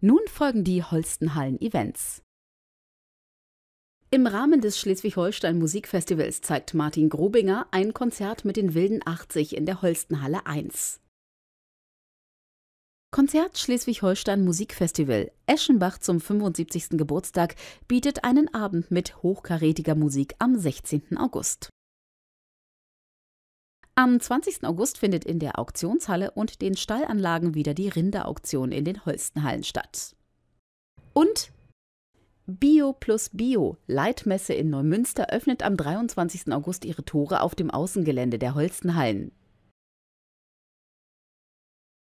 Nun folgen die Holstenhallen-Events. Im Rahmen des Schleswig-Holstein Musikfestivals zeigt Martin Grobinger ein Konzert mit den Wilden 80 in der Holstenhalle 1. Konzert Schleswig-Holstein Musikfestival Eschenbach zum 75. Geburtstag bietet einen Abend mit hochkarätiger Musik am 16. August. Am 20. August findet in der Auktionshalle und den Stallanlagen wieder die Rinderauktion in den Holstenhallen statt. Und Bio plus Bio Leitmesse in Neumünster öffnet am 23. August ihre Tore auf dem Außengelände der Holstenhallen.